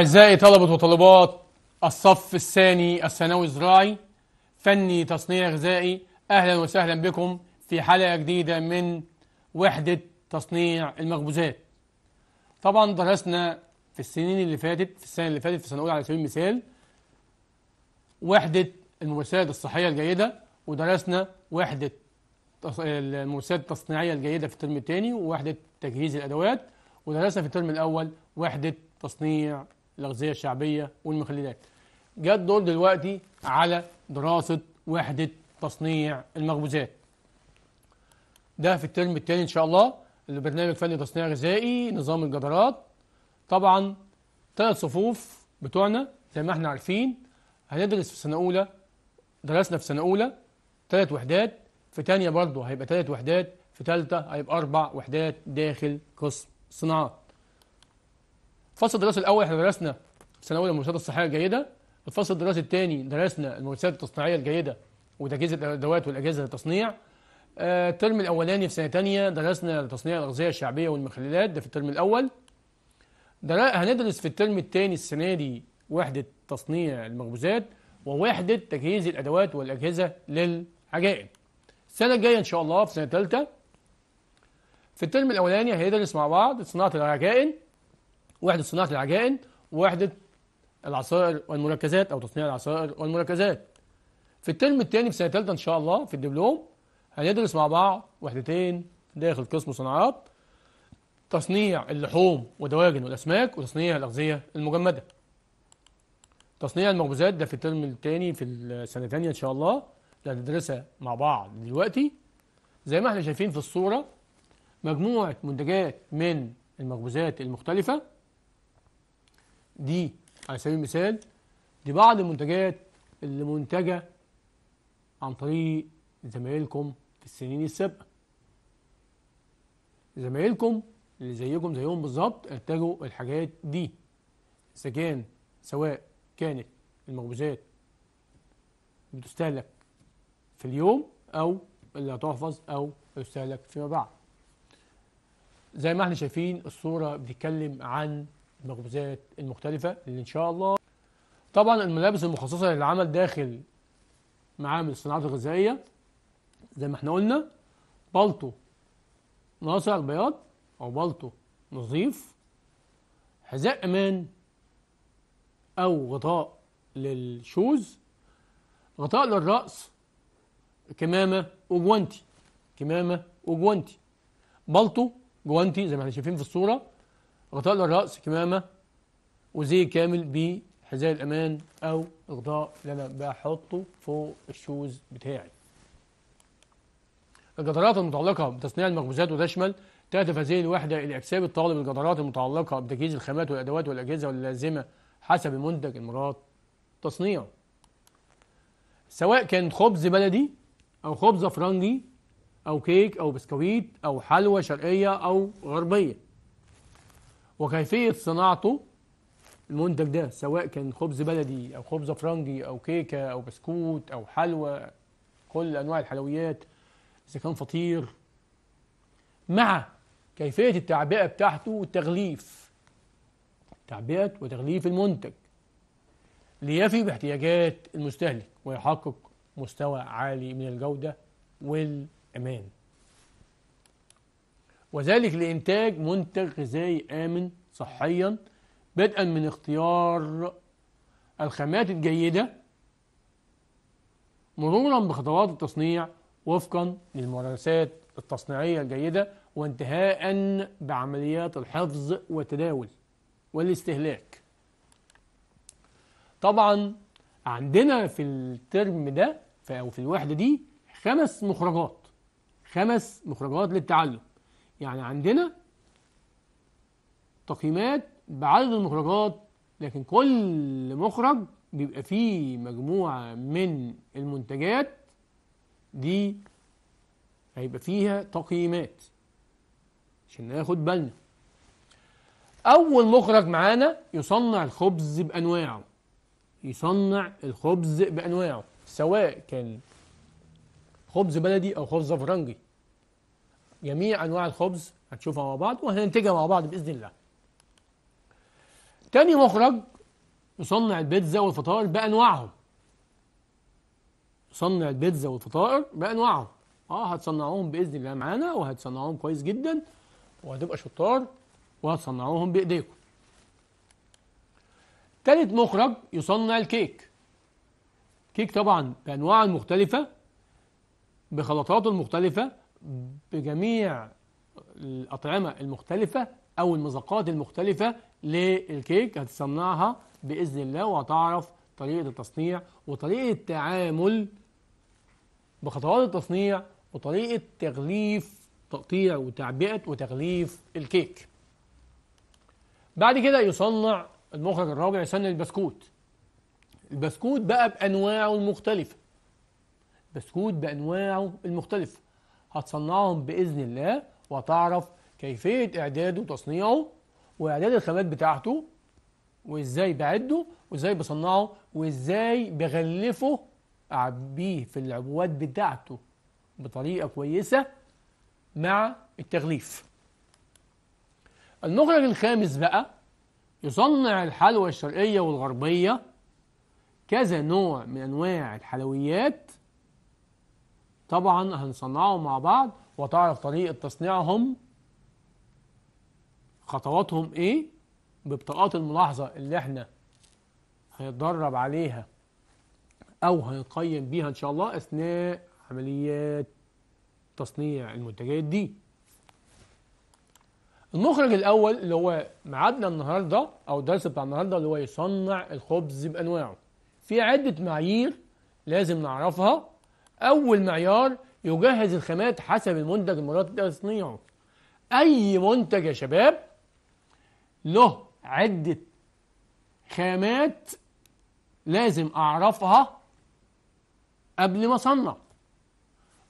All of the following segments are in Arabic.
أعزائي طلبة وطلبات الصف الثاني الثانوي الزراعي فني تصنيع غذائي أهلا وسهلا بكم في حلقة جديدة من وحدة تصنيع المخبوزات طبعا درسنا في السنين اللي فاتت في السنة اللي فاتت في سنة أولى على سبيل المثال وحدة الموساد الصحية الجيدة ودرسنا وحدة الموساد التصنيعية الجيدة في الترم الثاني ووحدة تجهيز الأدوات ودرسنا في الترم الأول وحدة تصنيع الأغذية الشعبية والمخللات جاء الدور دلوقتي على دراسة وحدة تصنيع المخبوزات ده في الترم الثاني إن شاء الله اللي برنامج فني تصنيع غذائي نظام الجدارات طبعا ثلاث صفوف بتوعنا زي ما احنا عارفين هندرس في سنة أولى درسنا في سنة أولى ثلاث وحدات في تانية برضه هيبقى ثلاث وحدات في ثالثة هيبقى أربع وحدات داخل قسم صناعات الفصل الدراسي الاول احنا درسنا في اولى المؤسسات الصحيه الجيده الفصل الدراسي الثاني درسنا المؤسسات التصنيعيه الجيده وتجهيز الادوات والاجهزه للتصنيع آه، الترم الاولاني في سنه ثانيه درسنا تصنيع الاغذيه الشعبيه والمخللات ده في الترم الاول هندرس في الترم الثاني السنه دي وحده تصنيع المخبوزات ووحده تجهيز الادوات والاجهزه للعجائن السنه الجايه ان شاء الله في سنه ثالثه في الترم الاولاني هندرس مع بعض صناعه العجائن وحدة صناعة العجائن ووحدة العصائر والمركزات أو تصنيع العصائر والمركزات في الترم الثاني في سنة ثالثة إن شاء الله في الدبلوم هندرس مع بعض وحدتين داخل قسم صناعات تصنيع اللحوم ودواجن والأسماك وتصنيع الأغذية المجمدة تصنيع المخبوزات ده في الترم الثاني في السنة الثانية إن شاء الله اللي هندرسها مع بعض دلوقتي زي ما احنا شايفين في الصورة مجموعة منتجات من المخبوزات المختلفة دي على سبيل المثال دي بعض المنتجات اللي منتجة عن طريق زمايلكم في السنين السابقة زمايلكم اللي زيكم زيهم بالظبط انتجوا الحاجات دي إذا كان سواء كانت المخبوزات بتستهلك في اليوم أو اللي هتحفظ أو تستهلك فيما بعد زي ما احنا شايفين الصورة بتتكلم عن المخبوزات المختلفة اللي إن شاء الله طبعا الملابس المخصصة للعمل داخل معامل الصناعات الغذائية زي ما احنا قلنا بلطو ناصع البياض أو بلطو نظيف حذاء أمان أو غطاء للشوز غطاء للرأس كمامة وجوانتي كمامة وجوانتي بلطو جوانتي زي ما احنا شايفين في الصورة غطاء للرأس كمامة وزي كامل بحذاء الأمان أو إغطاء اللي أنا بحطه فوق الشوز بتاعي الجدارات المتعلقة بتصنيع المخبوزات وتشمل تهدف هذه الوحدة إلى إكساب الطالب الجدارات المتعلقة بتجهيز الخامات والأدوات والأجهزة اللازمة حسب المنتج المراد تصنيعه سواء كان خبز بلدي أو خبز فرنجي أو كيك أو بسكويت أو حلوى شرقية أو غربية وكيفية صناعته المنتج ده سواء كان خبز بلدي أو خبز فرنجي أو كيكة أو بسكوت أو حلوى كل أنواع الحلويات إذا كان فطير مع كيفية التعبئة بتاعته والتغليف تعبئة وتغليف المنتج ليفي باحتياجات المستهلك ويحقق مستوى عالي من الجودة والأمان وذلك لإنتاج منتج غذائي آمن صحيا بدءا من اختيار الخامات الجيدة مرورا بخطوات التصنيع وفقا للممارسات التصنيعية الجيدة وانتهاء بعمليات الحفظ والتداول والاستهلاك طبعا عندنا في الترم ده أو في الوحدة دي خمس مخرجات خمس مخرجات للتعلم يعني عندنا تقييمات بعدد المخرجات لكن كل مخرج بيبقى فيه مجموعة من المنتجات دي هيبقى فيها تقييمات عشان ناخد بالنا أول مخرج معانا يصنع الخبز بأنواعه يصنع الخبز بأنواعه سواء كان خبز بلدي أو خبز زفرنجي جميع أنواع الخبز هتشوفها مع بعض وهننتجها مع بعض بإذن الله تاني مخرج يصنع البيتزا والفطائر بأنواعهم يصنع البيتزا والفطائر بأنواعهم اه هتصنعوهم بإذن الله معانا وهتصنعوهم كويس جدا وهتبقى شطار وهتصنعوهم بإيديكم تالت مخرج يصنع الكيك كيك طبعا بأنواعه المختلفة بخلطاته المختلفة بجميع الأطعمة المختلفة أو المذاقات المختلفة للكيك هتصنعها بإذن الله وهتعرف طريقة التصنيع وطريقة التعامل بخطوات التصنيع وطريقة تغليف تقطيع وتعبئة وتغليف الكيك بعد كده يصنع المخرج الرابع يصنع البسكوت البسكوت بقى بأنواعه المختلفة بسكوت بأنواعه المختلفة هتصنعهم بإذن الله وتعرف كيفية إعداده وتصنيعه وإعداد الخامات بتاعته وإزاي بعده وإزاي بصنعه وإزاي بغلفه أعبيه في العبوات بتاعته بطريقة كويسة مع التغليف المخرج الخامس بقى يصنع الحلوى الشرقية والغربية كذا نوع من أنواع الحلويات طبعا هنصنعه مع بعض وتعرف طريقة تصنيعهم خطواتهم ايه ببطاقات الملاحظة اللي احنا هنتدرب عليها او هنقيم بيها ان شاء الله اثناء عمليات تصنيع المنتجات دي المخرج الاول اللي هو معادنا النهارده او الدرس بتاع النهارده اللي هو يصنع الخبز بانواعه في عده معايير لازم نعرفها أول معيار يجهز الخامات حسب المنتج المراد تصنيعه أي منتج يا شباب له عدة خامات لازم أعرفها قبل ما أصنع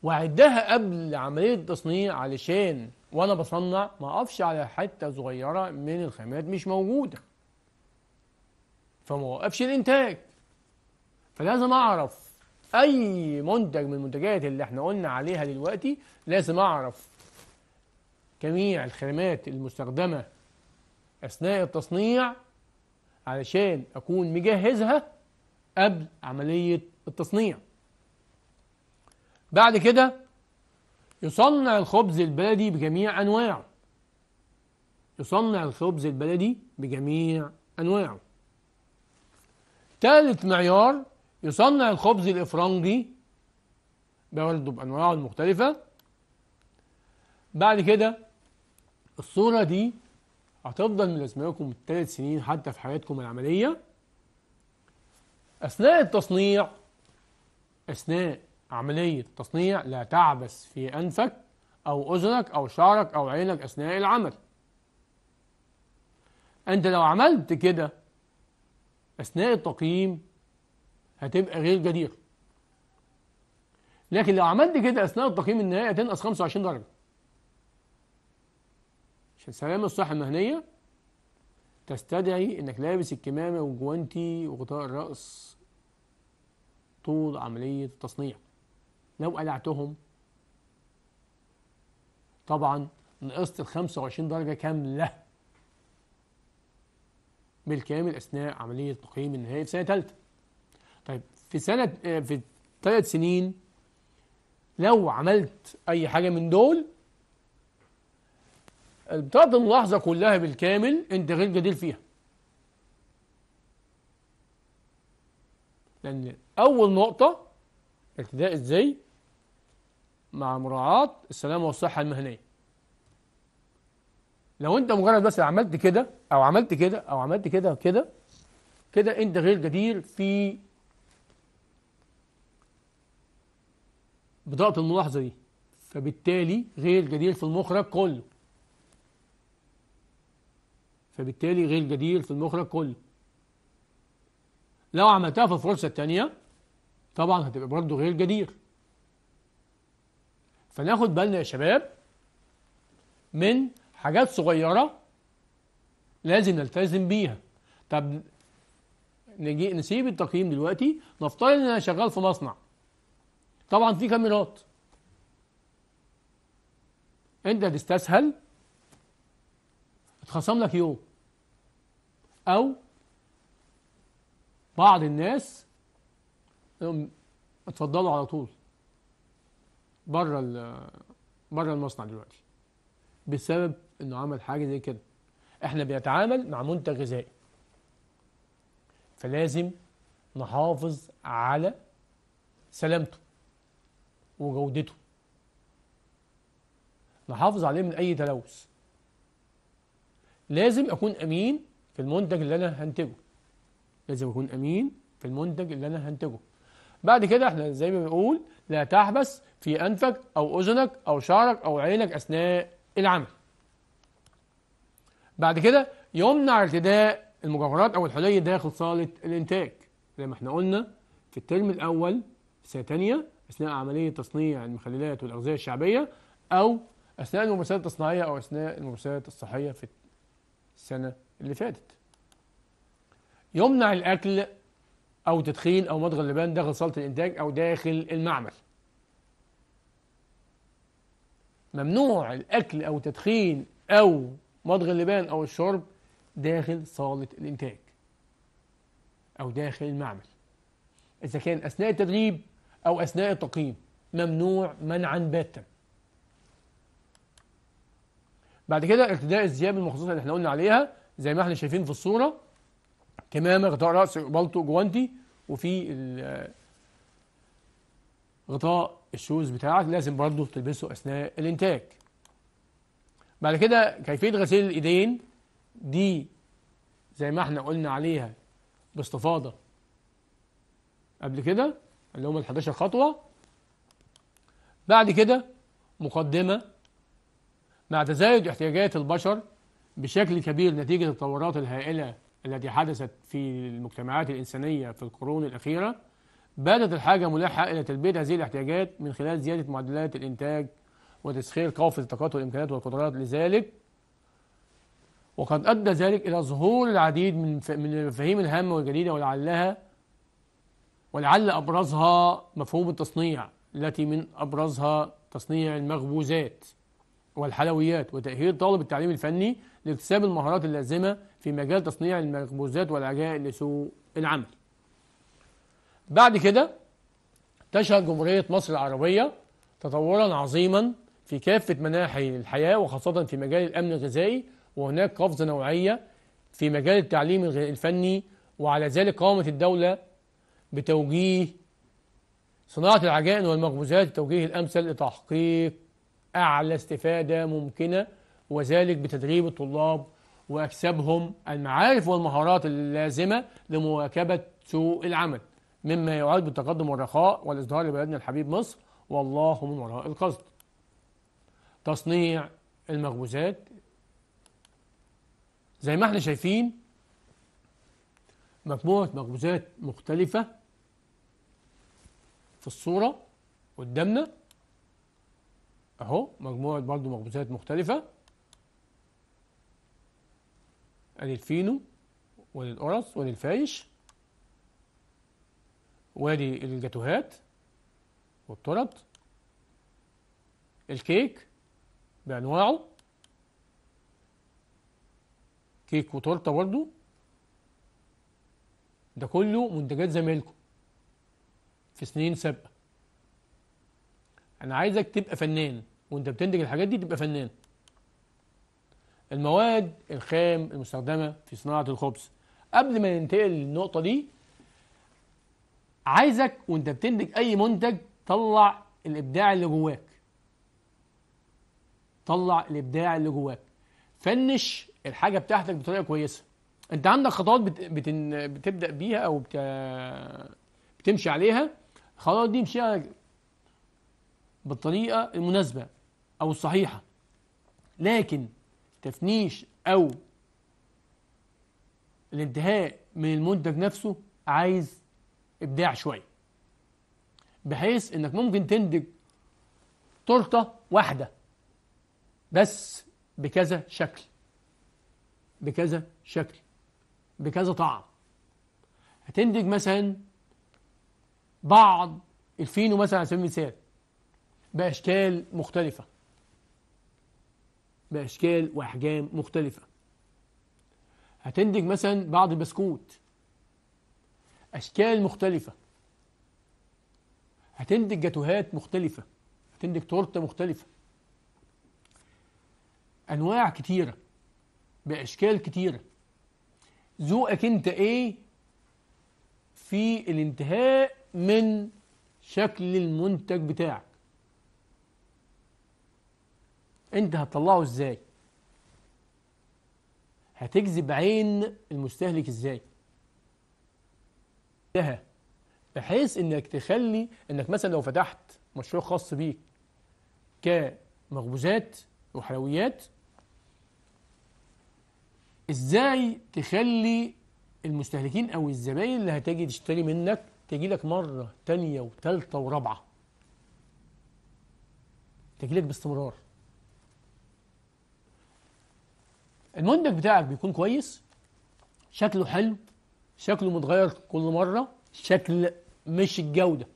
وأعدها قبل عملية التصنيع علشان وأنا بصنع ما أقفش على حتة صغيرة من الخامات مش موجودة فما أوقفش الإنتاج فلازم أعرف أي منتج من المنتجات اللي احنا قلنا عليها دلوقتي لازم أعرف جميع الخامات المستخدمة أثناء التصنيع علشان أكون مجهزها قبل عملية التصنيع بعد كده يصنع الخبز البلدي بجميع أنواعه يصنع الخبز البلدي بجميع أنواعه ثالث معيار يصنع الخبز الإفرنجي برضه بأنواعه المختلفة بعد كده الصورة دي هتفضل ملازمة لكم ثلاث سنين حتى في حياتكم العملية أثناء التصنيع أثناء عملية التصنيع لا تعبس في أنفك أو أذنك أو شعرك أو عينك أثناء العمل أنت لو عملت كده أثناء التقييم هتبقى غير جدير لكن لو عملت كده اثناء التقييم النهائي هتنقص 25 درجه عشان سلامه الصحه المهنيه تستدعي انك لابس الكمامه وجوانتي وغطاء الراس طول عمليه التصنيع لو قلعتهم طبعا نقصت ال 25 درجه كامله بالكامل اثناء عمليه تقييم النهائي في سنه ثالثه في سنة آه، في ثلاث سنين لو عملت أي حاجة من دول بتقضي اللحظة كلها بالكامل أنت غير جدير فيها لأن أول نقطة ابتداء إزاي مع مراعاة السلامة والصحة المهنية لو أنت مجرد بس عملت كده أو عملت كده أو عملت كده كده كده أنت غير جدير في بضغط الملاحظة دي فبالتالي غير جدير في المخرج كله فبالتالي غير جدير في المخرج كله لو عملتها في الفرصة الثانيه طبعا هتبقى برضه غير جدير فناخد بالنا يا شباب من حاجات صغيرة لازم نلتزم بيها طب نجي نسيب التقييم دلوقتي نفترض ان انا شغال في مصنع طبعا في كاميرات انت تستسهل اتخصم لك يوم او بعض الناس اتفضلوا على طول بره بره المصنع دلوقتي بسبب انه عمل حاجه زي كده احنا بنتعامل مع منتج غذائي فلازم نحافظ على سلامته وجودته نحافظ عليه من أي تلوث لازم أكون أمين في المنتج اللي أنا هنتجه لازم أكون أمين في المنتج اللي أنا هنتجه بعد كده احنا زي ما بنقول لا تحبس في أنفك أو أذنك أو شعرك أو عينك أثناء العمل بعد كده يمنع ارتداء المجوهرات أو الحلي داخل صالة الإنتاج زي ما احنا قلنا في الترم الأول في سنة تانية أثناء عملية تصنيع المخللات والأغذية الشعبية أو أثناء الممارسات التصنيعية أو أثناء الممارسات الصحية في السنة اللي فاتت يمنع الأكل أو تدخين أو مضغ اللبان داخل صالة الإنتاج أو داخل المعمل ممنوع الأكل أو تدخين أو مضغ اللبان أو الشرب داخل صالة الإنتاج أو داخل المعمل إذا كان أثناء التدريب أو أثناء التقييم ممنوع منعا باتا بعد كده ارتداء الثياب المخصوصة اللي احنا قلنا عليها زي ما احنا شايفين في الصورة كمامة غطاء رأس بلطو جوانتي وفي غطاء الشوز بتاعك لازم برضه تلبسه أثناء الإنتاج بعد كده كيفية غسيل الإيدين دي زي ما احنا قلنا عليها باستفاضة قبل كده اللي هم ال 11 خطوة بعد كده مقدمة مع تزايد احتياجات البشر بشكل كبير نتيجة التطورات الهائلة التي حدثت في المجتمعات الإنسانية في القرون الأخيرة باتت الحاجة ملحة إلى تلبية هذه الاحتياجات من خلال زيادة معدلات الإنتاج وتسخير كافه الطاقات والإمكانيات والقدرات لذلك وقد أدى ذلك إلى ظهور العديد من من المفاهيم الهامة والجديدة ولعلها ولعل أبرزها مفهوم التصنيع التي من أبرزها تصنيع المخبوزات والحلويات وتأهيل طالب التعليم الفني لاكتساب المهارات اللازمة في مجال تصنيع المخبوزات والعجائن لسوق العمل بعد كده تشهد جمهورية مصر العربية تطورا عظيما في كافة مناحي الحياة وخاصة في مجال الأمن الغذائي وهناك قفزة نوعية في مجال التعليم الفني وعلى ذلك قامت الدولة بتوجيه صناعة العجائن والمخبوزات التوجيه الأمثل لتحقيق أعلى استفادة ممكنة وذلك بتدريب الطلاب وأكسبهم المعارف والمهارات اللازمة لمواكبة سوق العمل مما يعد بالتقدم والرخاء والازدهار لبلدنا الحبيب مصر والله من وراء القصد تصنيع المخبوزات زي ما احنا شايفين مجموعة مخبوزات مختلفة في الصورة قدامنا اهو مجموعة برضو مخبوزات مختلفة ادي الفينو وادي القرص وادي الفايش وادي الجاتوهات والطرط الكيك بانواعه كيك وتورته برضو ده كله منتجات زمايلكم في سنين سابقه انا عايزك تبقى فنان وانت بتنتج الحاجات دي تبقى فنان المواد الخام المستخدمه في صناعه الخبز قبل ما ننتقل للنقطه دي عايزك وانت بتنتج اي منتج طلع الابداع اللي جواك طلع الابداع اللي جواك فنش الحاجه بتاعتك بطريقه كويسه انت عندك خطوات بتبدا بيها او بتمشي عليها خلاص دي مشيها بالطريقة المناسبة أو الصحيحة لكن تفنيش أو الانتهاء من المنتج نفسه عايز إبداع شوية بحيث إنك ممكن تنتج تورتة واحدة بس بكذا شكل بكذا شكل بكذا طعم هتنتج مثلا بعض الفينو مثلا على سبيل المثال بأشكال مختلفة بأشكال وأحجام مختلفة هتنتج مثلا بعض البسكوت أشكال مختلفة هتنتج جاتوهات مختلفة هتنتج تورتة مختلفة أنواع كتيرة بأشكال كتيرة ذوقك أنت إيه في الانتهاء من شكل المنتج بتاعك انت هتطلعه ازاي هتجذب عين المستهلك ازاي ده بحيث انك تخلي انك مثلا لو فتحت مشروع خاص بيك كمخبوزات وحلويات ازاي تخلي المستهلكين او الزباين اللي هتجي تشتري منك تجي لك مرة تانية وتالتة ورابعة تجي لك باستمرار المنتج بتاعك بيكون كويس شكله حلو شكله متغير كل مرة شكل مش الجودة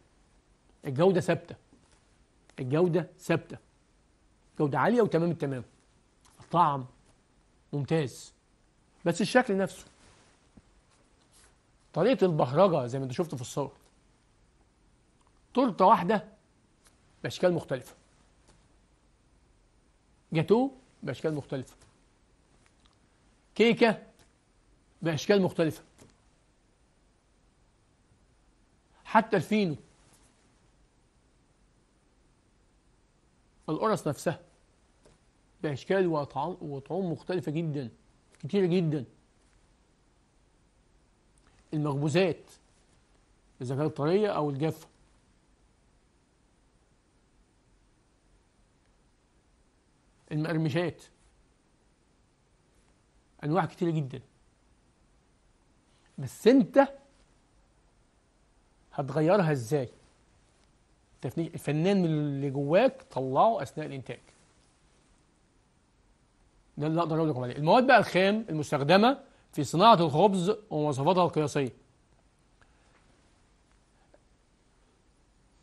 الجودة ثابتة الجودة ثابتة جودة عالية وتمام التمام الطعم ممتاز بس الشكل نفسه طريقه البهرجه زي ما انت شفت في الصور تورته واحده باشكال مختلفه جاتو باشكال مختلفه كيكه باشكال مختلفه حتى الفينو القرص نفسها باشكال وطعوم مختلفه جدا كتيره جدا المخبوزات إذا كانت طرية أو الجافة المقرمشات أنواع كتيرة جدا بس أنت هتغيرها إزاي الفنان من اللي جواك طلعه أثناء الإنتاج ده اللي أقدر أقول لكم عليه المواد بقى الخام المستخدمة في صناعة الخبز ومواصفاتها القياسية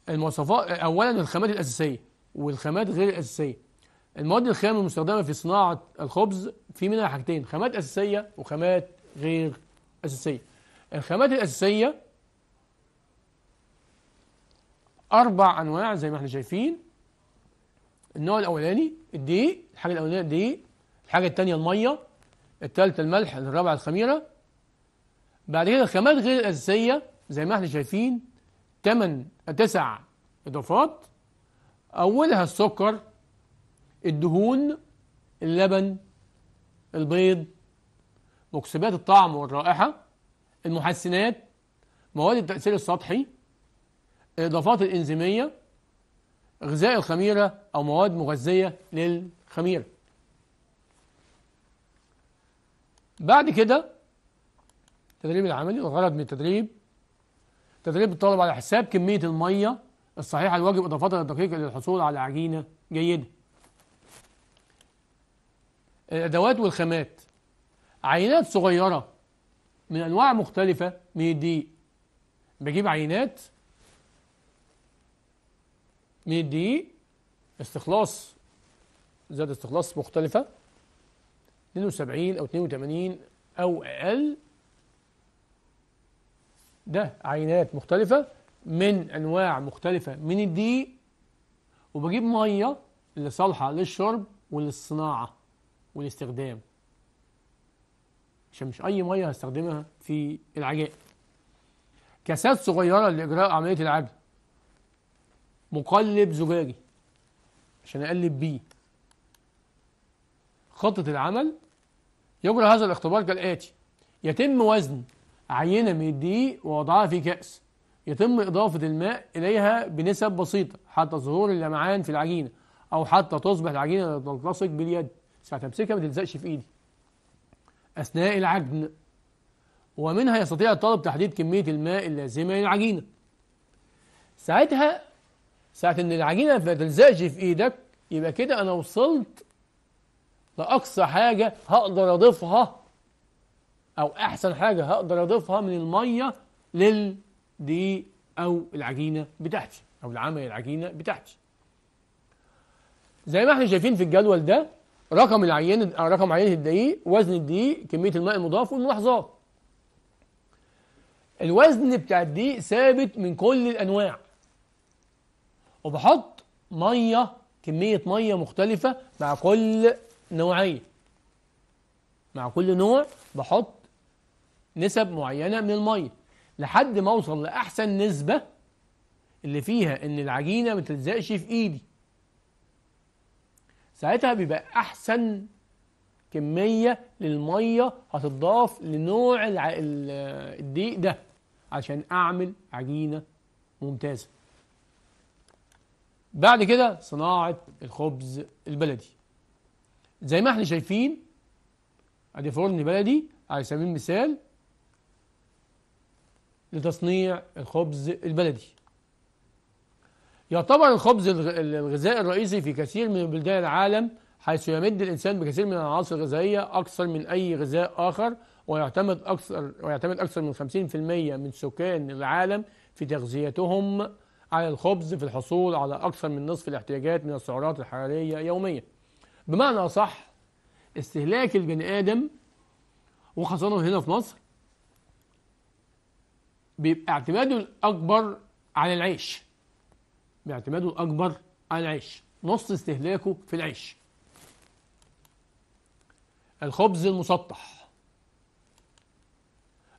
المواصفات أولا الخامات الأساسية والخامات غير الأساسية المواد الخام المستخدمة في صناعة الخبز في منها حاجتين خامات أساسية وخامات غير أساسية الخامات الأساسية أربع أنواع زي ما احنا شايفين النوع الأولاني الدقيق الحاجة الأولانية الدقيق الحاجة الثانية المية الثالثة الملح الرابعة الخميرة بعد كده الخامات غير الأساسية زي ما احنا شايفين تمن تسع إضافات أولها السكر الدهون اللبن البيض مكسبات الطعم والرائحة المحسنات مواد التأثير السطحي الإضافات الإنزيمية غذاء الخميرة أو مواد مغذية للخميرة بعد كده التدريب العملي والغرض من التدريب تدريب الطالب على حساب كمية المية الصحيحة الواجب إضافتها الدقيقة للحصول على عجينة جيدة الأدوات والخامات عينات صغيرة من أنواع مختلفة من الدقيق بجيب عينات من الدقيق استخلاص زاد استخلاص مختلفة 72 أو 82 أو أقل ده عينات مختلفة من أنواع مختلفة من الدقيق وبجيب مية اللي صالحة للشرب وللصناعة والاستخدام عشان مش أي مية هستخدمها في العجائن كاسات صغيرة لإجراء عملية العجن مقلب زجاجي عشان أقلب بيه خطة العمل يجرى هذا الاختبار كالآتي يتم وزن عينة من الدقيق ووضعها في كأس يتم إضافة الماء إليها بنسب بسيطة حتى ظهور اللمعان في العجينة أو حتى تصبح العجينة تلتصق باليد ساعة تمسكها ما تلزقش في إيدي أثناء العجن ومنها يستطيع الطالب تحديد كمية الماء اللازمة للعجينة ساعتها ساعة إن العجينة ما تلزقش في إيدك يبقى كده أنا وصلت فأقصى أقصى حاجة هقدر أضيفها أو أحسن حاجة هقدر أضيفها من المية للدقيق أو العجينة بتاعتي أو العمل العجينة بتاعتي زي ما احنا شايفين في الجدول ده رقم العينة رقم عينة الدقيق وزن الدقيق كمية الماء المضاف والملاحظات الوزن بتاع الدقيق ثابت من كل الأنواع وبحط مية كمية مية مختلفة مع كل نوعية مع كل نوع بحط نسب معينة من المية لحد ما اوصل لأحسن نسبة اللي فيها ان العجينة ما تلزقش في ايدي ساعتها بيبقى احسن كمية للمية هتضاف لنوع الضيق الدقيق ده عشان اعمل عجينة ممتازة بعد كده صناعة الخبز البلدي زي ما احنا شايفين ادي فرن بلدي على سبيل المثال لتصنيع الخبز البلدي يعتبر الخبز الغذاء الرئيسي في كثير من بلدان العالم حيث يمد الإنسان بكثير من العناصر الغذائية أكثر من أي غذاء آخر ويعتمد أكثر, ويعتمد أكثر من 50% من سكان العالم في تغذيتهم على الخبز في الحصول على أكثر من نصف الاحتياجات من السعرات الحرارية يومياً بمعنى صح استهلاك البني آدم وخاصة هنا في مصر بيبقى اعتماده الأكبر على العيش باعتماده الأكبر على العيش نص استهلاكه في العيش الخبز المسطح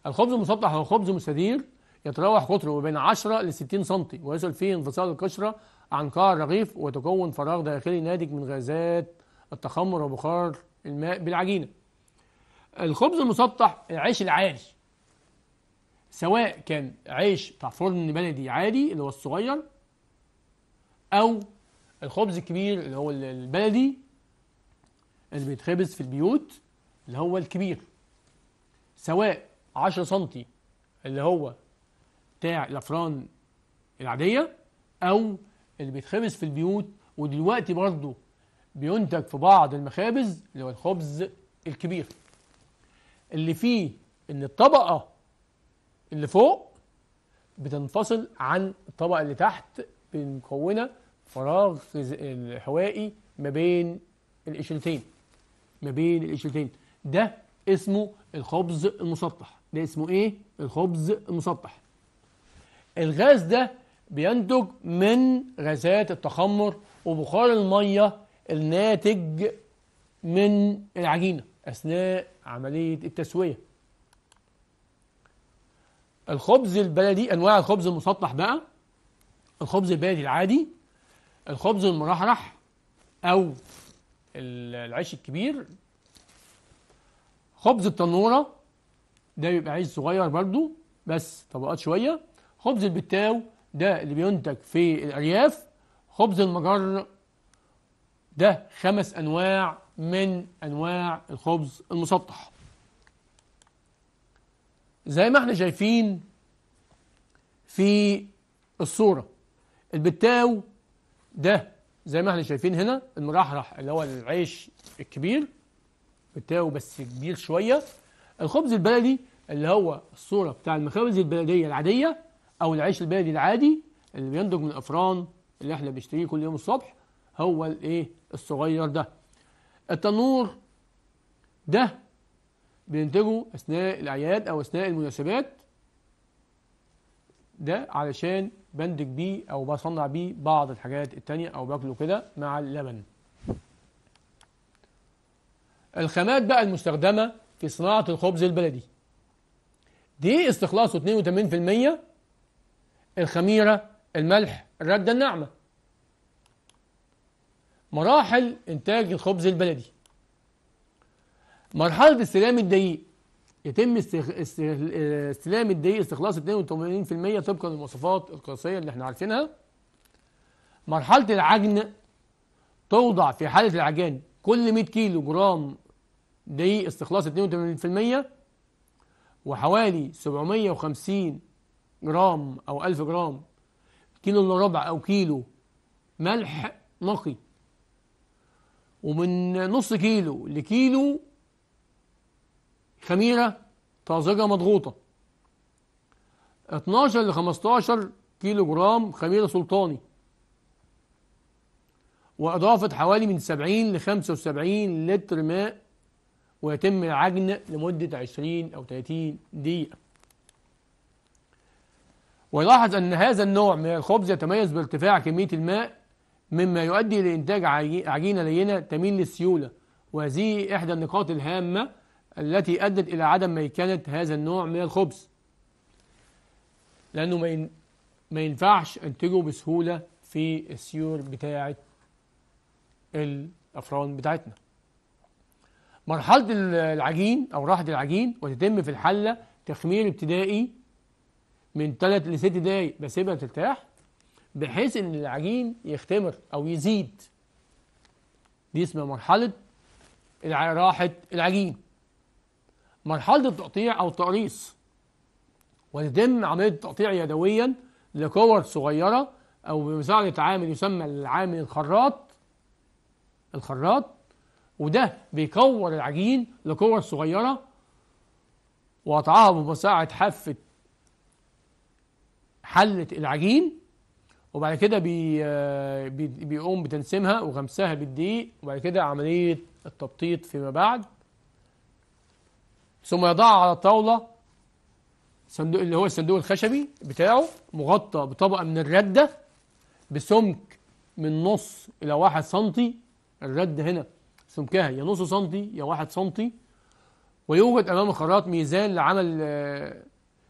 الخبز المسطح هو خبز مستدير يتراوح قطره بين 10 ل 60 سم ويصل فيه انفصال القشرة عن قاع الرغيف وتكون فراغ داخلي ناتج من غازات التخمر وبخار الماء بالعجينة الخبز المسطح العيش العادي سواء كان عيش بتاع فرن بلدي عادي اللي هو الصغير أو الخبز الكبير اللي هو البلدي اللي بيتخبز في البيوت اللي هو الكبير سواء 10 سم اللي هو بتاع الافران العاديه او اللي بيتخبز في البيوت ودلوقتي برضه بينتج في بعض المخابز اللي هو الخبز الكبير اللي فيه ان الطبقة اللي فوق بتنفصل عن الطبقة اللي تحت بمكونه فراغ حوائي ما بين القشرتين ما بين القشرتين ده اسمه الخبز المسطح ده اسمه ايه الخبز المسطح الغاز ده بينتج من غازات التخمر وبخار الميه الناتج من العجينة أثناء عملية التسوية الخبز البلدي أنواع الخبز المسطح بقى الخبز البلدي العادي الخبز المرحرح أو العيش الكبير خبز التنورة ده بيبقى عيش صغير برضو بس طبقات شوية خبز البتاو ده اللي بينتج في الأرياف خبز المجر ده خمس أنواع من أنواع الخبز المسطح زي ما احنا شايفين في الصورة البتاو ده زي ما احنا شايفين هنا المرحرح اللي هو العيش الكبير بتاو بس كبير شوية الخبز البلدي اللي هو الصورة بتاع المخابز البلدية العادية أو العيش البلدي العادي اللي بينتج من الأفران اللي احنا بنشتريه كل يوم الصبح هو الايه الصغير ده التنور ده بننتجه اثناء الاعياد او اثناء المناسبات ده علشان بندج بيه او بصنع بيه بعض الحاجات التانية او باكله كده مع اللبن الخامات بقى المستخدمة في صناعة الخبز البلدي دي استخلاصه 82% الخميرة الملح الردة الناعمة مراحل إنتاج الخبز البلدي مرحلة استلام الدقيق يتم استلام الدقيق استخلاص 82% طبقا للمواصفات القياسية اللي احنا عارفينها مرحلة العجن توضع في حالة العجان كل 100 كيلو جرام دقيق استخلاص 82% وحوالي 750 جرام أو 1000 جرام كيلو إلا ربع أو كيلو ملح نقي ومن نص كيلو لكيلو خميرة طازجة مضغوطة 12 ل 15 كيلو جرام خميرة سلطاني وإضافة حوالي من 70 ل 75 لتر ماء ويتم العجن لمدة 20 أو 30 دقيقة ويلاحظ أن هذا النوع من الخبز يتميز بارتفاع كمية الماء مما يؤدي لإنتاج عجينة لينة تميل للسيولة وهذه إحدى النقاط الهامة التي أدت إلى عدم ميكنة هذا النوع من الخبز لأنه ما ما ينفعش أنتجه بسهولة في السيور بتاعة الأفران بتاعتنا مرحلة العجين أو راحة العجين وتتم في الحلة تخمير ابتدائي من 3 ل 6 دقايق بسيبها ترتاح بحيث ان العجين يختمر او يزيد دي اسمها مرحلة راحة العجين مرحلة التقطيع او التقريص وتتم عملية التقطيع يدويا لكور صغيرة او بمساعدة عامل يسمى العامل الخراط الخراط وده بيكور العجين لكور صغيرة وقطعها بمساعدة حافة حلة العجين وبعد كده بي آه، بيقوم بتنسيمها وغمسها بالدقيق وبعد كده عملية التبطيط فيما بعد ثم يضعها على الطاولة صندوق اللي هو الصندوق الخشبي بتاعه مغطى بطبقة من الردة بسمك من نص إلى واحد سنتي الردة هنا سمكها يا نص سنتي يا واحد سنتي ويوجد أمام الخراط ميزان لعمل آه،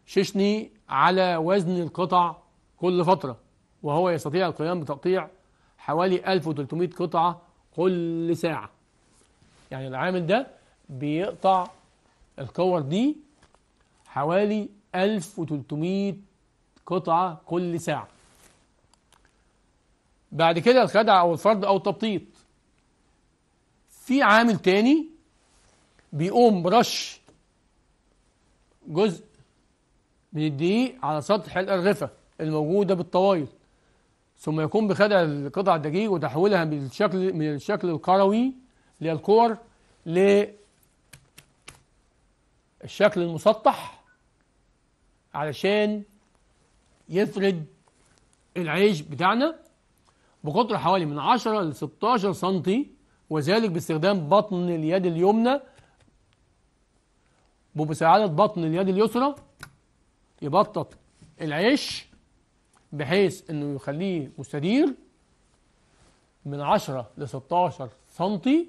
ششني على وزن القطع كل فترة وهو يستطيع القيام بتقطيع حوالي 1300 قطعة كل ساعة يعني العامل ده بيقطع الكور دي حوالي 1300 قطعة كل ساعة بعد كده الخدع أو الفرد أو التبطيط في عامل تاني بيقوم برش جزء من الدقيق على سطح الأرغفة الموجودة بالطوايل ثم يقوم بخدع القطع الدقيق وتحويلها من الشكل من الشكل الكروي للكور للشكل المسطح علشان يفرد العيش بتاعنا بقطر حوالي من 10 ل 16 سنتي وذلك باستخدام بطن اليد اليمنى وبمساعدة بطن اليد اليسرى يبطط العيش بحيث انه يخليه مستدير من 10 ل 16 سنتي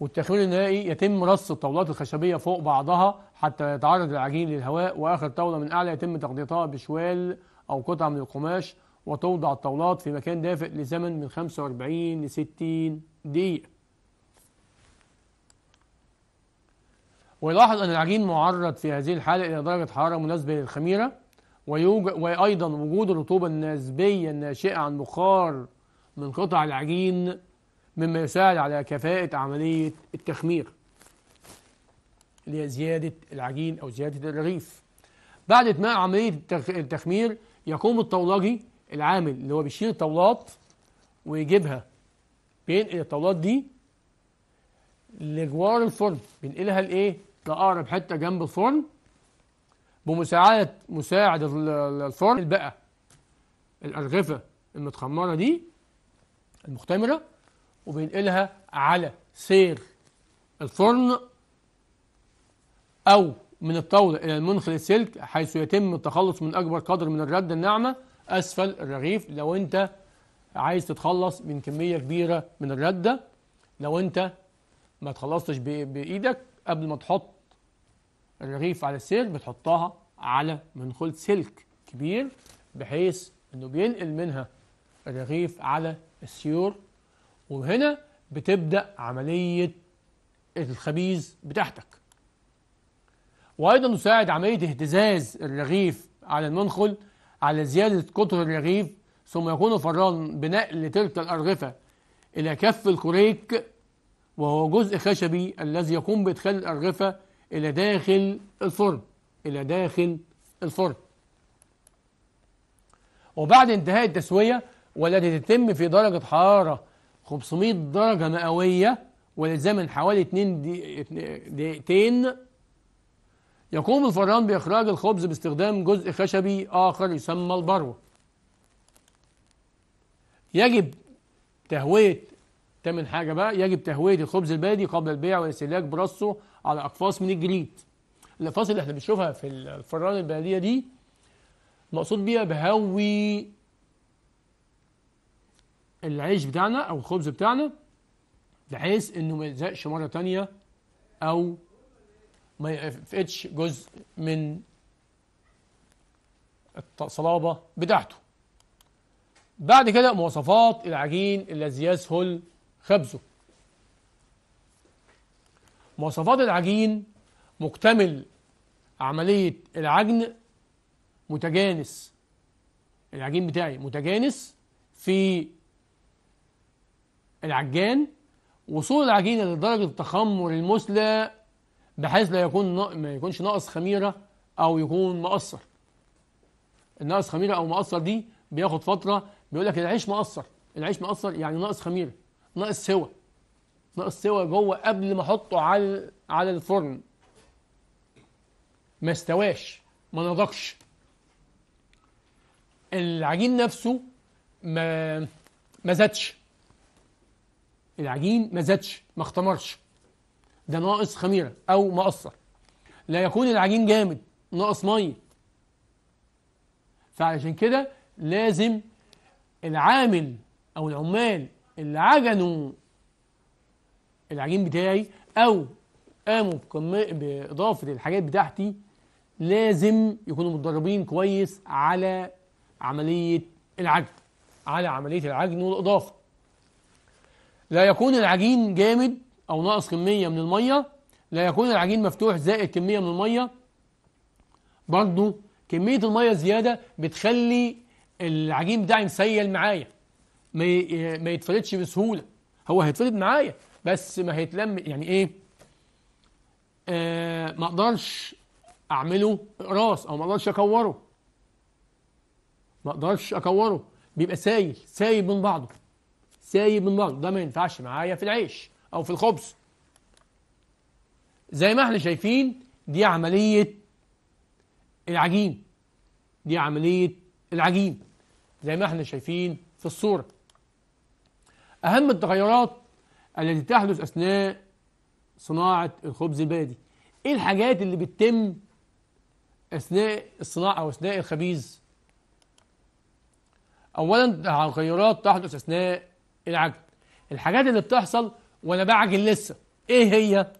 والتخوين النهائي يتم رص الطاولات الخشبية فوق بعضها حتى يتعرض العجين للهواء وآخر طاولة من أعلى يتم تغطيتها بشوال أو قطعة من القماش وتوضع الطاولات في مكان دافئ لزمن من 45 ل 60 دقيقة ويلاحظ أن العجين معرض في هذه الحالة إلى درجة حرارة مناسبة للخميرة وأيضا وجود الرطوبة النسبية الناشئة عن بخار من قطع العجين مما يساعد على كفاءة عملية التخمير اللي هي زيادة العجين أو زيادة الرغيف بعد إتمام عملية التخمير يقوم الطولاجي العامل اللي هو بيشيل الطاولات ويجيبها بينقل الطاولات دي لجوار الفرن بينقلها لإيه؟ لأقرب حتة جنب الفرن بمساعدة مساعد الفرن بقى الأرغفة المتخمرة دي المختمرة وبينقلها على سير الفرن أو من الطاولة إلى المنخل السلك حيث يتم التخلص من أكبر قدر من الردة الناعمة أسفل الرغيف لو أنت عايز تتخلص من كمية كبيرة من الردة لو أنت ما تخلصتش بإيدك قبل ما تحط الرغيف على السير بتحطها على منخول سلك كبير بحيث انه بينقل منها الرغيف على السيور وهنا بتبدأ عملية الخبيز بتاعتك وأيضا تساعد عملية اهتزاز الرغيف على المنخل على زيادة قطر الرغيف ثم يكون فران بنقل تلك الأرغفة إلى كف الكريك وهو جزء خشبي الذي يقوم بإدخال الأرغفة إلى داخل الفرن إلى داخل الفرن وبعد انتهاء التسوية والتي تتم في درجة حرارة 500 درجة مئوية ولزمن حوالي 2 دقيقتين يقوم الفران بإخراج الخبز باستخدام جزء خشبي آخر يسمى البروة يجب تهوية تمن حاجة بقى يجب تهوية الخبز البادي قبل البيع والاستهلاك برصه على أقفاص من الجليد الفاصل اللي احنا بنشوفها في الفران البلدية دي مقصود بيها بهوي العيش بتاعنا أو الخبز بتاعنا بحيث إنه ما يلزقش مرة تانية أو ما يفقدش جزء من الصلابة بتاعته بعد كده مواصفات العجين الذي يسهل خبزه مواصفات العجين مكتمل عملية العجن متجانس العجين بتاعي متجانس في العجان وصول العجينة لدرجة التخمر المثلى بحيث لا يكون ما يكونش ناقص خميرة أو يكون مقصر الناقص خميرة أو مقصر دي بياخد فترة بيقول لك العيش مقصر العيش مقصر يعني ناقص خميرة ناقص سوى ناقص سوى جوه قبل ما أحطه على على الفرن ما استواش ما نضجش العجين نفسه ما ما زادش العجين ما زادش ما اختمرش ده ناقص خميرة أو مقصر لا يكون العجين جامد ناقص مية فعلشان كده لازم العامل أو العمال اللي عجنوا العجين بتاعي أو قاموا بإضافة الحاجات بتاعتي لازم يكونوا متدربين كويس على عملية العجن على عملية العجن والإضافة لا يكون العجين جامد أو ناقص كمية من المية لا يكون العجين مفتوح زائد كمية من المية برضه كمية المية الزيادة بتخلي العجين بتاعي مسيل معايا ما يتفلتش يتفردش بسهولة هو هيتفرد معايا بس ما هيتلم يعني ايه آه ما اقدرش اعمله اقراص او ما اقدرش اكوره ما اقدرش اكوره بيبقى سايل سايب من بعضه سايب من بعضه ده ما ينفعش معايا في العيش او في الخبز زي ما احنا شايفين دي عملية العجين دي عملية العجين زي ما احنا شايفين في الصورة أهم التغيرات التي تحدث أثناء صناعة الخبز البلدي إيه الحاجات اللي بتتم اثناء الصناعة واثناء الخبيز اولا تغيرات تحدث اثناء العجن الحاجات اللي بتحصل وانا بعجن لسه ايه هي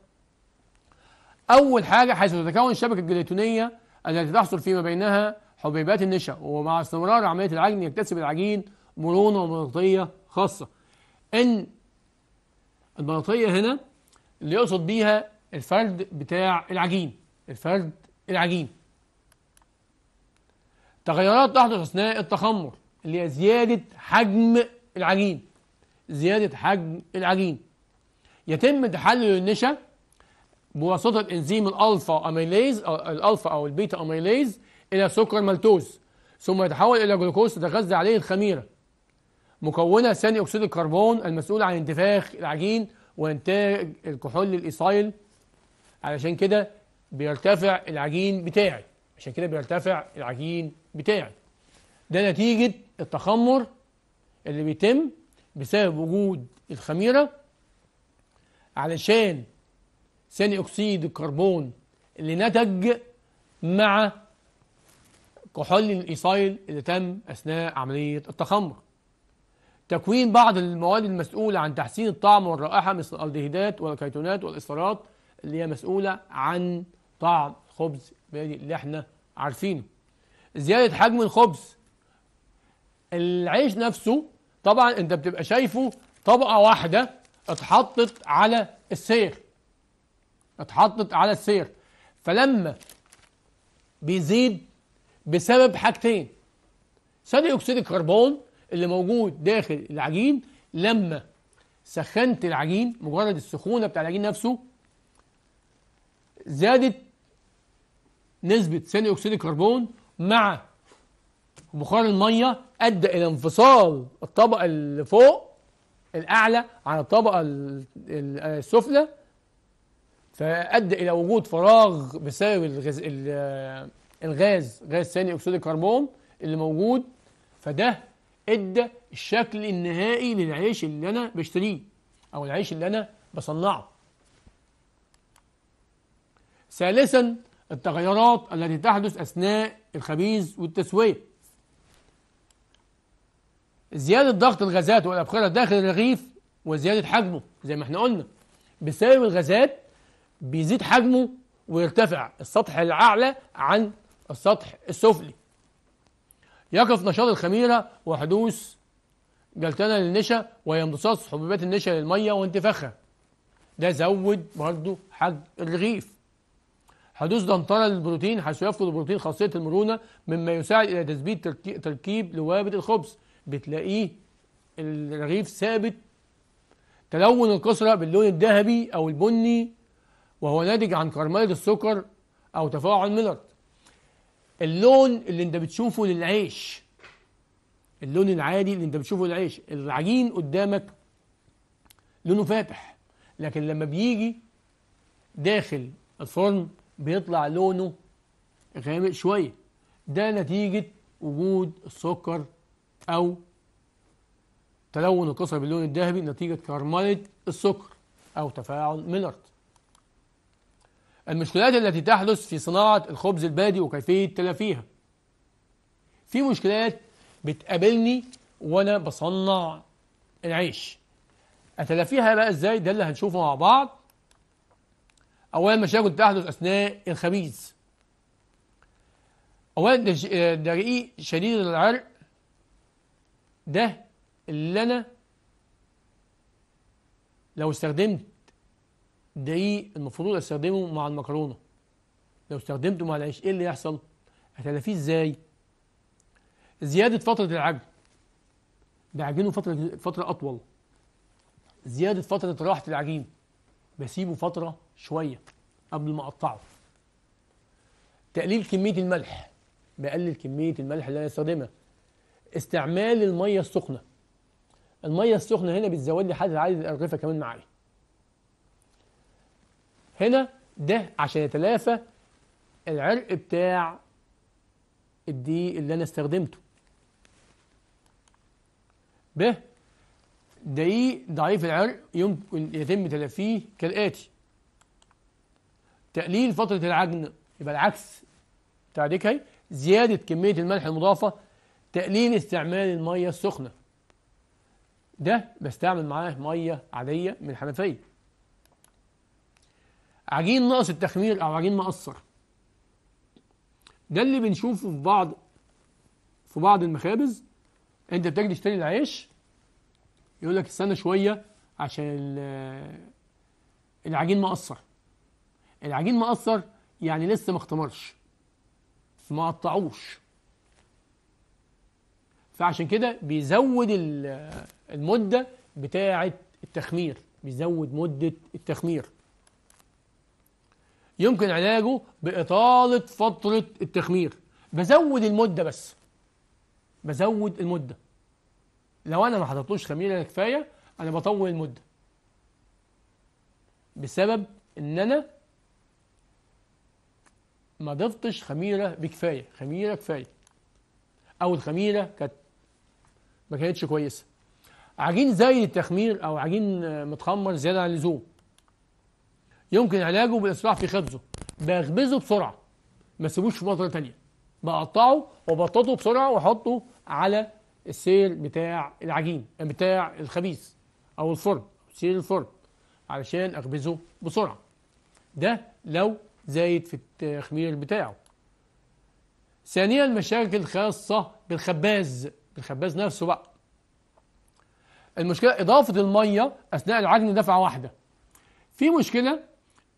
اول حاجة حيث تتكون الشبكة الجليتونيه التي تحصل فيما بينها حبيبات النشا ومع استمرار عملية العجن يكتسب العجين مرونة ومناطية خاصة ان المناطية هنا اللي يقصد بيها الفرد بتاع العجين الفرد العجين تغيرات تحدث أثناء التخمر اللي هي زيادة حجم العجين زيادة حجم العجين يتم تحلل النشا بواسطة إنزيم الألفا أميليز أو الألفا أو البيتا أميليز إلى سكر مالتوز ثم يتحول إلى جلوكوز تتغذى عليه الخميرة مكونة ثاني أكسيد الكربون المسؤول عن انتفاخ العجين وإنتاج الكحول الإيصايل علشان كده بيرتفع العجين بتاعي عشان كده بيرتفع العجين بتاعي ده نتيجة التخمر اللي بيتم بسبب وجود الخميرة علشان ثاني أكسيد الكربون اللي نتج مع كحول الإيصايل اللي تم أثناء عملية التخمر تكوين بعض المواد المسؤولة عن تحسين الطعم والرائحة مثل الألدهيدات والكيتونات والإصفارات اللي هي مسؤولة عن طعم الخبز اللي احنا عارفينه زيادة حجم الخبز العيش نفسه طبعا انت بتبقى شايفه طبقة واحدة اتحطت على السير اتحطت على السير فلما بيزيد بسبب حاجتين ثاني اكسيد الكربون اللي موجود داخل العجين لما سخنت العجين مجرد السخونه بتاع العجين نفسه زادت نسبة ثاني أكسيد الكربون مع بخار المية أدى إلى انفصال الطبقة اللي فوق الأعلى عن الطبقة السفلى فأدى إلى وجود فراغ بسبب الغاز, الغاز غاز ثاني أكسيد الكربون اللي موجود فده ادى الشكل النهائي للعيش اللي أنا بشتريه أو العيش اللي أنا بصنعه ثالثا التغيرات التي تحدث أثناء الخبيز والتسوية زيادة ضغط الغازات والأبخرة داخل الرغيف وزيادة حجمه زي ما احنا قلنا بسبب الغازات بيزيد حجمه ويرتفع السطح الأعلى عن السطح السفلي يقف نشاط الخميرة وحدوث جلتنا للنشا وهي امتصاص حبوبات النشا للمية وانتفاخها ده زود برضو حجم الرغيف حدوث دنطرة للبروتين حيث يفقد البروتين خاصية المرونة مما يساعد إلى تثبيت تركيب لوابد الخبز بتلاقيه الرغيف ثابت تلون الكسرة باللون الذهبي أو البني وهو ناتج عن كرمالة السكر أو تفاعل ميلر اللون اللي انت بتشوفه للعيش اللون العادي اللي انت بتشوفه للعيش العجين قدامك لونه فاتح لكن لما بيجي داخل الفرن بيطلع لونه غامق شوية ده نتيجة وجود السكر أو تلون القصب باللون الذهبي نتيجة كرملة السكر أو تفاعل ميلارد المشكلات التي تحدث في صناعة الخبز البادي وكيفية تلافيها في مشكلات بتقابلني وأنا بصنع العيش أتلافيها بقى إزاي ده اللي هنشوفه مع بعض أولا مشاكل تحدث أثناء الخبيث أولا ده آه، رقيق شديد العرق ده اللي أنا لو استخدمت دقيق إيه المفروض استخدمه مع المكرونة لو استخدمته مع العيش إيه اللي يحصل؟ هتلافيه إزاي؟ زيادة فترة العجن بعجنه فترة فترة أطول زيادة فترة راحة العجين بسيبه فترة شوية قبل ما أقطعه تقليل كمية الملح بقلل كمية الملح اللي أنا استخدمها استعمال المية السخنة المية السخنة هنا بتزود لي حد عدد الأرغفة كمان معايا هنا ده عشان يتلافى العرق بتاع الدقيق اللي أنا استخدمته به دقيق ضعيف العرق يمكن يتم تلافيه كالآتي تقليل فترة العجن يبقى العكس بتاع ديكاي زيادة كمية الملح المضافة تقليل استعمال المية السخنة ده بستعمل معاه مية عادية من الحنفية عجين ناقص التخمير أو عجين مقصر ده اللي بنشوفه في بعض في بعض المخابز انت بتجي تشتري العيش يقول لك استنى شوية عشان العجين مقصر العجين مقصر يعني لسه ما اختمرش ما قطعوش فعشان كده بيزود المدة بتاعة التخمير بيزود مدة التخمير يمكن علاجه بإطالة فترة التخمير بزود المدة بس بزود المدة لو انا ما حطيتلوش خميره كفايه انا بطول المده بسبب ان انا ما ضفتش خميره بكفايه خميره كفايه او الخميره كانت ما كانتش كويسه عجين زي التخمير او عجين متخمر زياده عن اللزوم يمكن علاجه بالاصلاح في خبزه بخبزه بسرعه ما سيبوش في فتره تانية بقطعه وبططه بسرعه واحطه على السير بتاع العجين بتاع الخبيث او الفرن سير الفرن علشان اخبزه بسرعه ده لو زايد في التخمير بتاعه ثانيا مشاكل خاصه بالخباز بالخباز نفسه بقى المشكله اضافه الميه اثناء العجن دفعه واحده في مشكله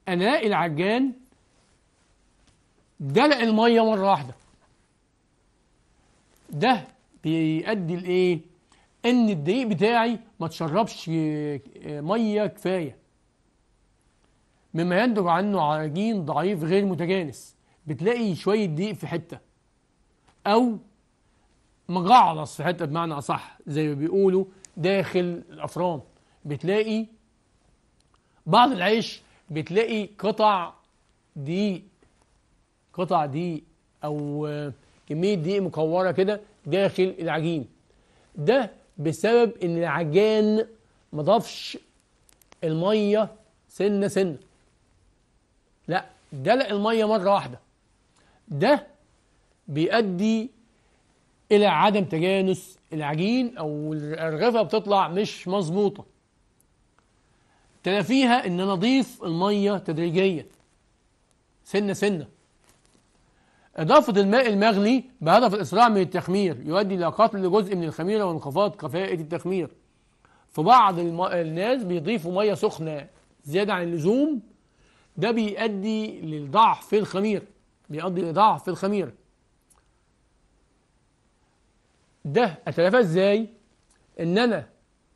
الاقي العجان دلق الميه مره واحده ده بيؤدي لايه ان الدقيق بتاعي ما تشربش آه، آه، ميه كفايه مما ينتج عنه عجين ضعيف غير متجانس بتلاقي شويه دقيق في حته او مجعلص في حته بمعنى اصح زي ما بيقولوا داخل الافران بتلاقي بعض العيش بتلاقي قطع دقيق قطع دقيق او آه، كميه دقيق مكوره كده داخل العجين ده بسبب ان العجان مضافش المية سنة سنة لا دلق المية مرة واحدة ده بيؤدي الى عدم تجانس العجين او الرغفة بتطلع مش مظبوطة تلافيها ان انا اضيف المية تدريجيا سنة سنة إضافة الماء المغلي بهدف الإسراع من التخمير يؤدي إلى قتل جزء من الخميرة وانخفاض كفاءة التخمير في بعض الم... الناس بيضيفوا مية سخنة زيادة عن اللزوم ده بيؤدي للضعف في الخمير بيؤدي لضعف في الخمير ده أتلافاه إزاي؟ إن أنا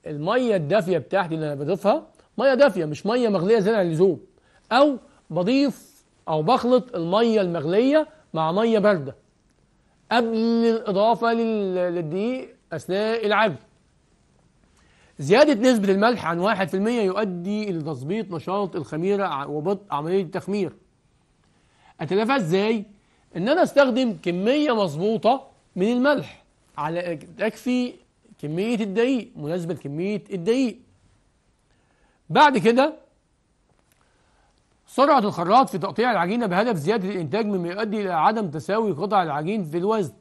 المية الدافية بتاعتي اللي أنا بضيفها مية دافية مش مية مغلية زيادة عن اللزوم أو بضيف أو بخلط المية المغلية مع مية باردة قبل الإضافة للدقيق أثناء العجن زيادة نسبة الملح عن 1% يؤدي إلى تظبيط نشاط الخميرة وبطء عملية التخمير أتلافى إزاي؟ إن أنا أستخدم كمية مظبوطة من الملح على تكفي كمية الدقيق مناسبة كمية الدقيق بعد كده سرعة الخراط في تقطيع العجينة بهدف زيادة الإنتاج مما يؤدي إلى عدم تساوي قطع العجين في الوزن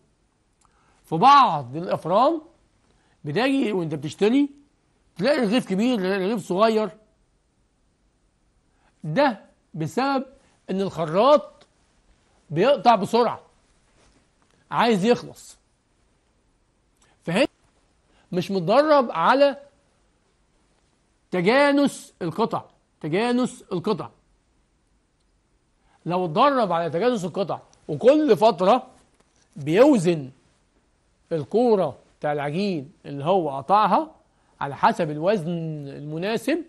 في بعض الأفران بتجي وأنت بتشتري تلاقي رغيف كبير رغيف صغير ده بسبب إن الخراط بيقطع بسرعة عايز يخلص فهنا مش متدرب على تجانس القطع تجانس القطع لو اتدرب على تجانس القطع وكل فترة بيوزن الكورة بتاع العجين اللي هو قطعها على حسب الوزن المناسب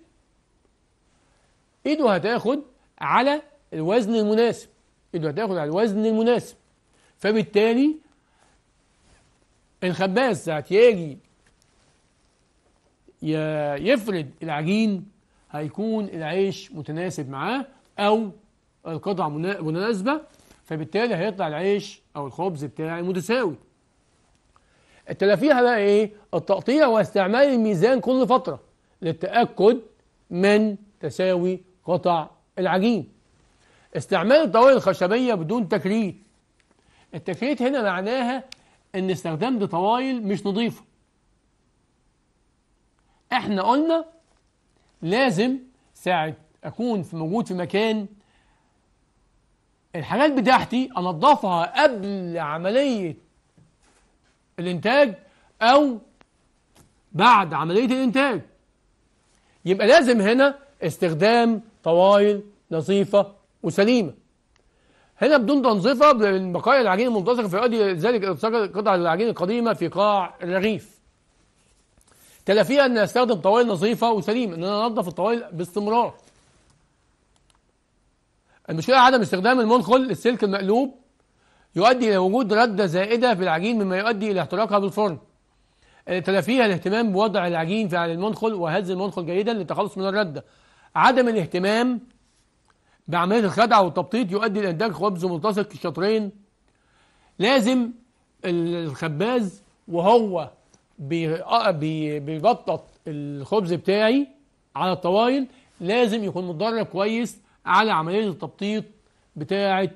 ايده هتاخد على الوزن المناسب ايده هتاخد على الوزن المناسب فبالتالي الخباز ساعة يجي يفرد العجين هيكون العيش متناسب معاه او القطع مناسبة فبالتالي هيطلع العيش أو الخبز بتاعي متساوي التلافيها بقى إيه؟ التقطيع واستعمال الميزان كل فترة للتأكد من تساوي قطع العجين استعمال الطوارئ الخشبية بدون تكريت التكريت هنا معناها ان استخدمت طوايل مش نظيفة احنا قلنا لازم ساعة اكون في موجود في مكان الحاجات بتاعتي انضفها قبل عملية الانتاج او بعد عملية الانتاج يبقى لازم هنا استخدام طوايل نظيفة وسليمة هنا بدون تنظيفة بقايا العجين الملتصقة فيؤدي ذلك إلتصاق قطع العجين القديمة في قاع الرغيف تلافيها أن أستخدم طوائل نظيفة وسليمة أن أنا أنظف الطوائل باستمرار المشكلة عدم استخدام المنخل للسلك المقلوب يؤدي إلى وجود ردة زائدة في العجين مما يؤدي إلى احتراقها بالفرن آه، تلافيها الاهتمام بوضع العجين في على المنخل وهز المنخل جيدا للتخلص من الردة عدم الاهتمام بعملية الخدع والتبطيط يؤدي إلى إنتاج خبز ملتصق الشطرين لازم الخباز وهو بيبطط آه، الخبز بتاعي على الطوايل لازم يكون متدرب كويس على عملية التبطيط بتاعة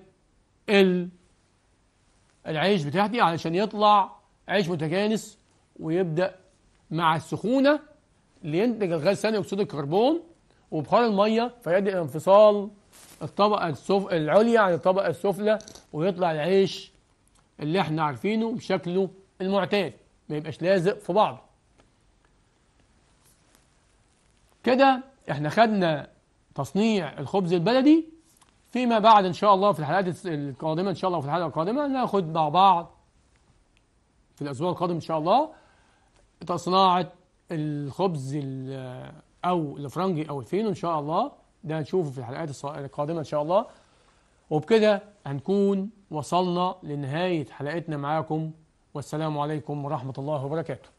العيش بتاعتي علشان يطلع عيش متجانس ويبدأ مع السخونة لينتج الغاز ثاني أكسيد الكربون وبخار المية فيبدأ انفصال الطبقة السف... العليا عن الطبقة السفلى ويطلع العيش اللي احنا عارفينه بشكله المعتاد ما يبقاش لازق في بعضه كده احنا خدنا تصنيع الخبز البلدي فيما بعد إن شاء الله في الحلقات القادمة إن شاء الله في الحلقة القادمة ناخد مع بعض في الأسبوع القادم إن شاء الله تصنيع الخبز أو الفرنجي أو الفينو إن شاء الله ده هنشوفه في الحلقات القادمة إن شاء الله وبكده هنكون وصلنا لنهاية حلقتنا معاكم والسلام عليكم ورحمة الله وبركاته